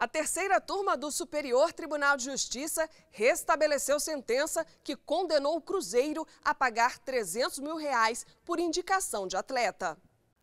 A terceira turma do Superior Tribunal de Justiça restabeleceu sentença que condenou o Cruzeiro a pagar 300 mil reais por indicação de atleta.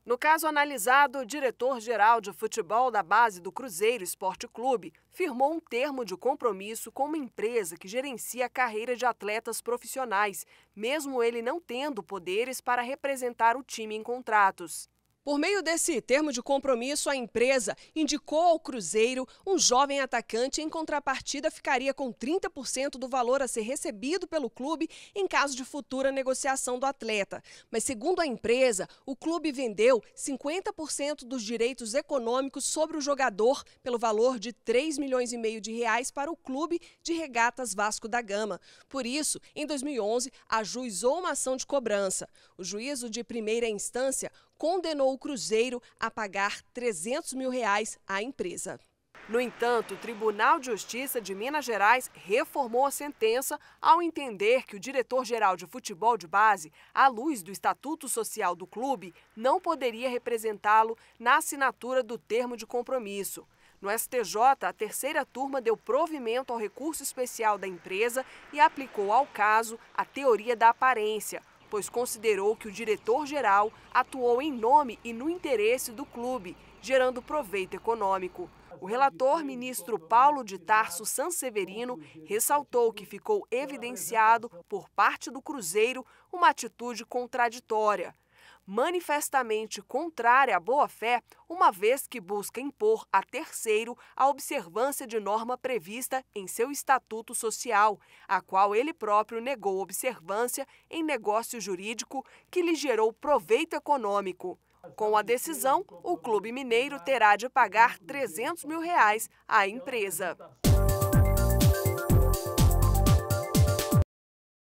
No caso analisado, o diretor-geral de futebol da base do Cruzeiro Esporte Clube firmou um termo de compromisso com uma empresa que gerencia a carreira de atletas profissionais, mesmo ele não tendo poderes para representar o time em contratos. Por meio desse termo de compromisso, a empresa indicou ao Cruzeiro um jovem atacante em contrapartida ficaria com 30% do valor a ser recebido pelo clube em caso de futura negociação do atleta. Mas, segundo a empresa, o clube vendeu 50% dos direitos econômicos sobre o jogador pelo valor de 3 milhões e meio de reais para o clube de regatas Vasco da Gama. Por isso, em 2011, ajuizou uma ação de cobrança. O juízo de primeira instância condenou o Cruzeiro a pagar 300 mil reais à empresa. No entanto, o Tribunal de Justiça de Minas Gerais reformou a sentença ao entender que o diretor-geral de futebol de base, à luz do estatuto social do clube, não poderia representá-lo na assinatura do termo de compromisso. No STJ, a terceira turma deu provimento ao recurso especial da empresa e aplicou ao caso a teoria da aparência pois considerou que o diretor-geral atuou em nome e no interesse do clube, gerando proveito econômico. O relator, ministro Paulo de Tarso Sanseverino, ressaltou que ficou evidenciado, por parte do Cruzeiro, uma atitude contraditória manifestamente contrária à boa-fé, uma vez que busca impor a terceiro a observância de norma prevista em seu estatuto social, a qual ele próprio negou observância em negócio jurídico que lhe gerou proveito econômico. Com a decisão, o Clube Mineiro terá de pagar 300 mil reais à empresa.